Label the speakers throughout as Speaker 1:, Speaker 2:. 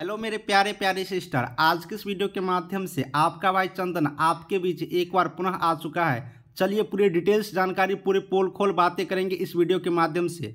Speaker 1: hello मेरे प्यारे प्यारे सिस्टर आज के इस वीडियो के माध्यम से आपका भाई चंदन आपके बीच एक बार पुनः आ चुका है चलिए पूरे डिटेल्स जानकारी पूरे पोल खोल बातें करेंगे इस वीडियो के माध्यम से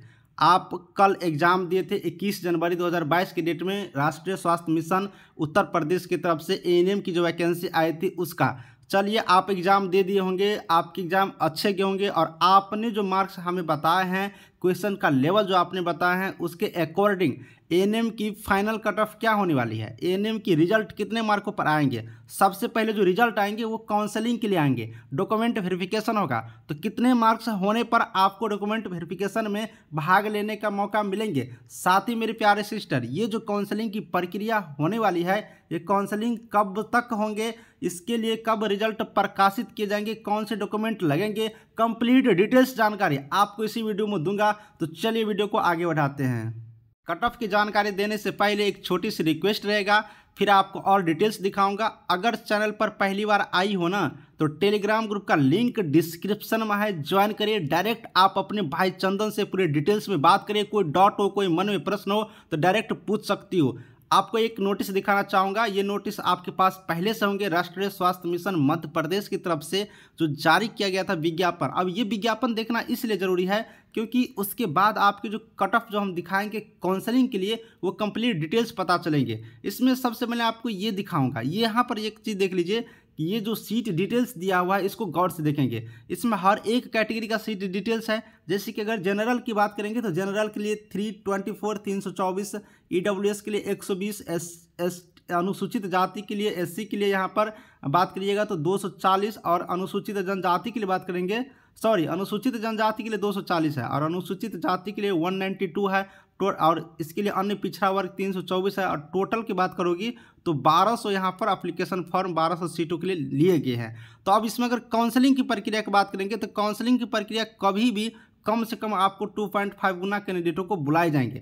Speaker 1: आप कल एग्ज़ाम दिए थे 21 जनवरी 2022 के डेट में राष्ट्रीय स्वास्थ्य मिशन उत्तर प्रदेश की तरफ से ए की जो वैकेंसी आई थी उसका चलिए आप एग्ज़ाम दे दिए होंगे आपके एग्ज़ाम अच्छे गए होंगे और आपने जो मार्क्स हमें बताए हैं क्वेश्चन का लेवल जो आपने बताया है उसके अकॉर्डिंग एन की फाइनल कट ऑफ क्या होने वाली है एन की रिजल्ट कितने मार्कों पर आएंगे सबसे पहले जो रिजल्ट आएंगे वो काउंसलिंग के लिए आएंगे डॉक्यूमेंट वेरिफिकेशन होगा तो कितने मार्क्स होने पर आपको डॉक्यूमेंट वेरिफिकेशन में भाग लेने का मौका मिलेंगे साथ ही मेरे प्यारे सिस्टर ये जो काउंसलिंग की प्रक्रिया होने वाली है ये काउंसलिंग कब तक होंगे इसके लिए कब रिजल्ट प्रकाशित किए जाएंगे कौन से डॉक्यूमेंट लगेंगे कंप्लीट डिटेल्स जानकारी आपको इसी वीडियो में दूंगा तो चलिए वीडियो को आगे बढ़ाते हैं कट ऑफ की जानकारी देने से पहले एक छोटी सी रिक्वेस्ट रहेगा फिर आपको और डिटेल्स दिखाऊंगा अगर चैनल पर पहली बार आई हो ना तो टेलीग्राम ग्रुप का लिंक डिस्क्रिप्शन में है ज्वाइन करिए डायरेक्ट आप अपने भाई चंदन से पूरे डिटेल्स में बात करिए कोई डॉट हो कोई मन में प्रश्न हो तो डायरेक्ट पूछ सकती हो आपको एक नोटिस दिखाना चाहूँगा ये नोटिस आपके पास पहले से होंगे राष्ट्रीय स्वास्थ्य मिशन मध्य प्रदेश की तरफ से जो जारी किया गया था विज्ञापन अब ये विज्ञापन देखना इसलिए ज़रूरी है क्योंकि उसके बाद आपके जो कट ऑफ जो हम दिखाएंगे काउंसलिंग के लिए वो कंप्लीट डिटेल्स पता चलेंगे इसमें सबसे पहले आपको ये दिखाऊँगा ये यहाँ पर एक चीज़ देख लीजिए कि ये जो सीट डिटेल्स दिया हुआ है इसको गौर से देखेंगे इसमें हर एक कैटेगरी का सीट डिटेल्स है जैसे कि अगर जनरल की बात करेंगे तो जनरल के लिए थ्री ट्वेंटी फोर तीन सौ चौबीस ई डब्ल्यू एस के लिए एक सौ बीस एस एस अनुसूचित जाति के लिए एससी के लिए यहाँ पर बात करिएगा तो दो सौ चालीस और अनुसूचित जनजाति के लिए बात करेंगे सॉरी अनुसूचित जनजाति के लिए 240 है और अनुसूचित जाति के लिए 192 है तो और इसके लिए अन्य पिछड़ा वर्ग 324 है और टोटल की बात करोगी तो 1200 सौ यहाँ पर अप्लीकेशन फॉर्म 1200 सीटों के लिए लिए गए हैं तो अब इसमें अगर काउंसलिंग की प्रक्रिया की बात करेंगे तो काउंसलिंग की प्रक्रिया कभी भी कम से कम आपको टू पॉइंट फाइव गुना कैंडिडेटों को बुलाए जाएंगे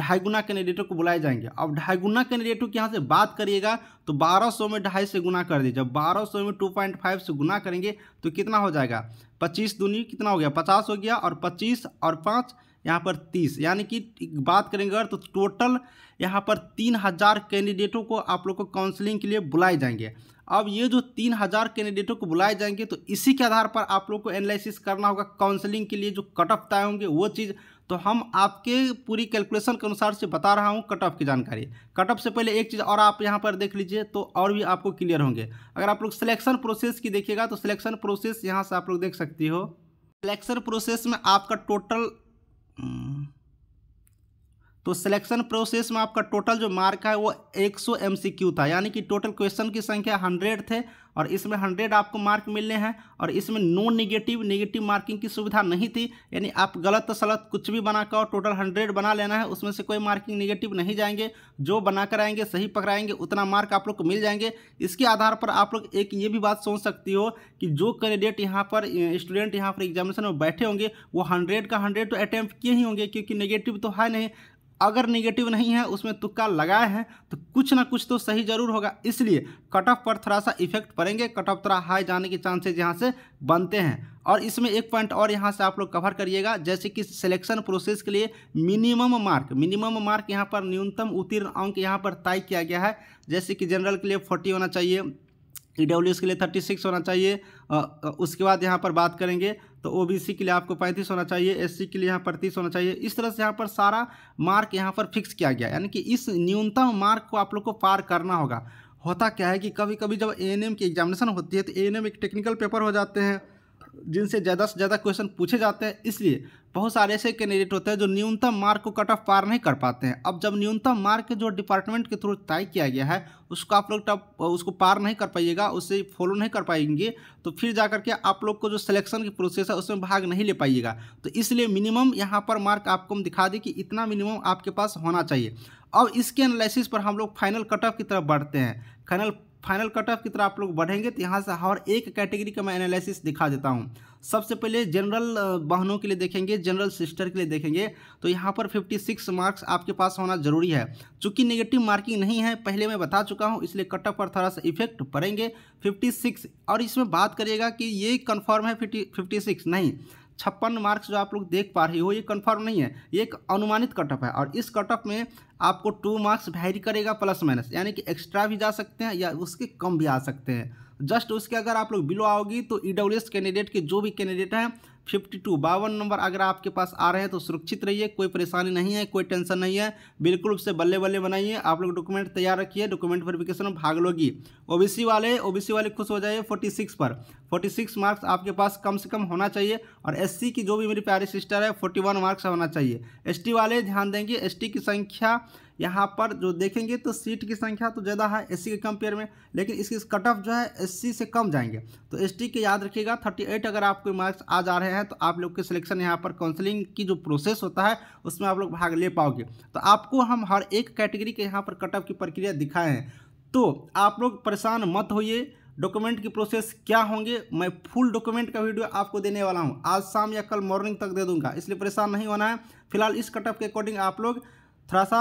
Speaker 1: ढाई गुना कैंडिडेटों को बुलाए जाएंगे अब ढाई गुना कैंडिडेटों की यहाँ से बात करिएगा तो बारह सौ में ढाई से गुना कर दीजिए जब बारह सौ में टू पॉइंट फाइव से गुना करेंगे तो कितना हो जाएगा पच्चीस दूनी कितना हो गया पचास हो गया और पच्चीस और पाँच यहाँ पर तीस यानी कि बात करेंगे अगर तो टोटल यहाँ पर तीन हज़ार कैंडिडेटों को आप लोग को काउंसलिंग के लिए बुलाए जाएंगे अब ये जो तीन हज़ार कैंडिडेटों को बुलाए जाएंगे तो इसी के आधार पर आप लोग को एनालिसिस करना होगा काउंसलिंग के लिए जो कट ऑफ तय होंगे वो चीज़ तो हम आपके पूरी कैलकुलेशन के अनुसार से बता रहा हूँ कट ऑफ की जानकारी कट ऑफ से पहले एक चीज़ और आप यहाँ पर देख लीजिए तो और भी आपको क्लियर होंगे अगर आप लोग सिलेक्शन प्रोसेस की देखिएगा तो सिलेक्शन प्रोसेस यहाँ से आप लोग देख सकती हो सिलेक्शन प्रोसेस में आपका टोटल तो सिलेक्शन प्रोसेस में आपका टोटल जो मार्क है वो 100 क्यू था यानी कि टोटल क्वेश्चन की संख्या 100 थे और इसमें 100 आपको मार्क मिलने हैं और इसमें नो निगेटिव निगेटिव मार्किंग की सुविधा नहीं थी यानी आप गलत सलत कुछ भी बनाकर टोटल 100 बना लेना है उसमें से कोई मार्किंग निगेटिव नहीं जाएंगे जो बना कर आएंगे सही पकड़ाएंगे उतना मार्क आप लोग को मिल जाएंगे इसके आधार पर आप लोग एक ये भी बात सोच सकती हो कि जो कैंडिडेट यहाँ पर स्टूडेंट यहाँ पर एग्जामिनेशन में बैठे होंगे वो हंड्रेड का हंड्रेड तो अटैम्प्ट किए ही होंगे क्योंकि नेगेटिव तो है नहीं अगर निगेटिव नहीं है उसमें तुक्का लगाए हैं तो कुछ ना कुछ तो सही जरूर होगा इसलिए कट ऑफ पर थोड़ा सा इफेक्ट पड़ेंगे कट ऑफ थोड़ा हाई जाने के चांसेज यहाँ से बनते हैं और इसमें एक पॉइंट और यहाँ से आप लोग कवर करिएगा जैसे कि सिलेक्शन प्रोसेस के लिए मिनिमम मार्क मिनिमम मार्क यहाँ पर न्यूनतम उत्तीर्ण अंक यहाँ पर तय किया गया है जैसे कि जनरल के लिए फोर्टी होना चाहिए ई के लिए थर्टी सिक्स होना चाहिए उसके बाद यहाँ पर बात करेंगे तो ओबीसी के लिए आपको पैंतीस होना चाहिए एससी के लिए यहाँ पर तीस होना चाहिए इस तरह से यहाँ पर सारा मार्क यहाँ पर फिक्स किया गया यानी कि इस न्यूनतम मार्क को आप लोग को पार करना होगा होता क्या है कि कभी कभी जब ए के एग्जामिनेशन होती है तो ए एक टेक्निकल पेपर हो जाते हैं जिनसे ज़्यादा से ज़्यादा क्वेश्चन पूछे जाते हैं इसलिए बहुत सारे ऐसे कैंडिडेट होते हैं जो न्यूनतम मार्क को कट ऑफ पार नहीं कर पाते हैं अब जब न्यूनतम मार्क जो डिपार्टमेंट के थ्रू तय किया गया है उसको आप लोग टॉप उसको पार नहीं कर पाइएगा उससे फॉलो नहीं कर पाएंगे तो फिर जा करके आप लोग को जो सिलेक्शन की प्रोसेस है उसमें भाग नहीं ले पाइएगा तो इसलिए मिनिमम यहाँ पर मार्क आपको हम दिखा दें कि इतना मिनिमम आपके पास होना चाहिए अब इसके एनालिसिस पर हम लोग फाइनल कट ऑफ की तरफ बढ़ते हैं फाइनल फाइनल कट ऑफ की तरफ आप लोग बढ़ेंगे तो यहाँ से हर एक कैटेगरी का मैं एनालिसिस दिखा देता हूँ सबसे पहले जनरल बहनों के लिए देखेंगे जनरल सिस्टर के लिए देखेंगे तो यहाँ पर 56 मार्क्स आपके पास होना जरूरी है चूँकि नेगेटिव मार्किंग नहीं है पहले मैं बता चुका हूँ इसलिए कट ऑफ पर थोड़ा सा इफेक्ट पड़ेंगे 56 और इसमें बात करिएगा कि ये कन्फर्म है फिफ्टी नहीं छप्पन मार्क्स जो आप लोग देख पा रहे हो ये कंफर्म नहीं है ये एक अनुमानित कटअप है और इस कटअप में आपको टू मार्क्स वैरी करेगा प्लस माइनस यानी कि एक्स्ट्रा भी जा सकते हैं या उसके कम भी आ सकते हैं जस्ट उसके अगर आप लोग बिलो आओगी तो ई e कैंडिडेट के जो भी कैंडिडेट हैं फिफ्टी टू बावन नंबर अगर आपके पास आ रहे हैं तो सुरक्षित रहिए कोई परेशानी नहीं है कोई टेंशन नहीं है बिल्कुल उससे बल्ले बल्ले बनाइए आप लोग डॉक्यूमेंट तैयार रखिए डॉक्यूमेंट वेरिफिकेशन में भाग लोगी ओबीसी वाले ओबीसी वाले खुश हो जाइए फोर्टी सिक्स पर फोर्टी सिक्स मार्क्स आपके पास कम से कम होना चाहिए और एस की जो भी मेरी प्यारी सिस्टर है फोर्टी वन मार्क्स होना चाहिए एस वाले ध्यान देंगे एस की संख्या यहाँ पर जो देखेंगे तो सीट की संख्या तो ज़्यादा है एससी के कंपेयर में लेकिन इसकी कट ऑफ जो है एससी से कम जाएंगे तो एसटी के याद रखिएगा 38 अगर आपके मार्क्स आ जा रहे हैं हैं तो आप लोग के सिलेक्शन यहाँ पर काउंसलिंग की जो प्रोसेस होता है उसमें आप लोग भाग ले पाओगे तो आपको हम हर एक कैटेगरी के यहाँ पर कटअप की प्रक्रिया दिखाए हैं तो आप लोग परेशान मत होइए डॉक्यूमेंट की प्रोसेस क्या होंगे मैं फुल डॉक्यूमेंट का वीडियो आपको देने वाला हूँ आज शाम या कल मॉर्निंग तक दे दूंगा इसलिए परेशान नहीं होना है फिलहाल इस कटअप के अकॉर्डिंग आप लोग थोड़ा सा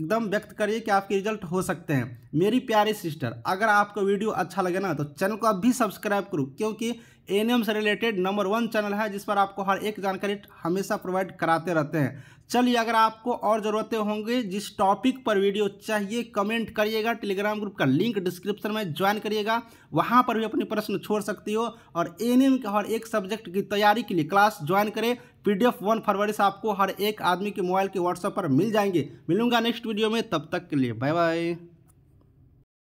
Speaker 1: एकदम व्यक्त करिए कि आपके रिजल्ट हो सकते हैं मेरी प्यारी सिस्टर अगर आपको वीडियो अच्छा लगे ना तो चैनल को आप भी सब्सक्राइब करूँ क्योंकि एन से रिलेटेड नंबर वन चैनल है जिस पर आपको हर एक जानकारी हमेशा प्रोवाइड कराते रहते हैं चलिए अगर आपको और ज़रूरतें होंगी जिस टॉपिक पर वीडियो चाहिए कमेंट करिएगा टेलीग्राम ग्रुप का लिंक डिस्क्रिप्शन में ज्वाइन करिएगा वहाँ पर भी अपनी प्रश्न छोड़ सकती हो और एन के हर एक सब्जेक्ट की तैयारी के लिए क्लास ज्वाइन करें पीडीएफ वन फरवरी से आपको हर एक आदमी के मोबाइल के व्हाट्सएप पर मिल जाएंगे मिलूंगा नेक्स्ट वीडियो में तब तक के लिए बाय बाय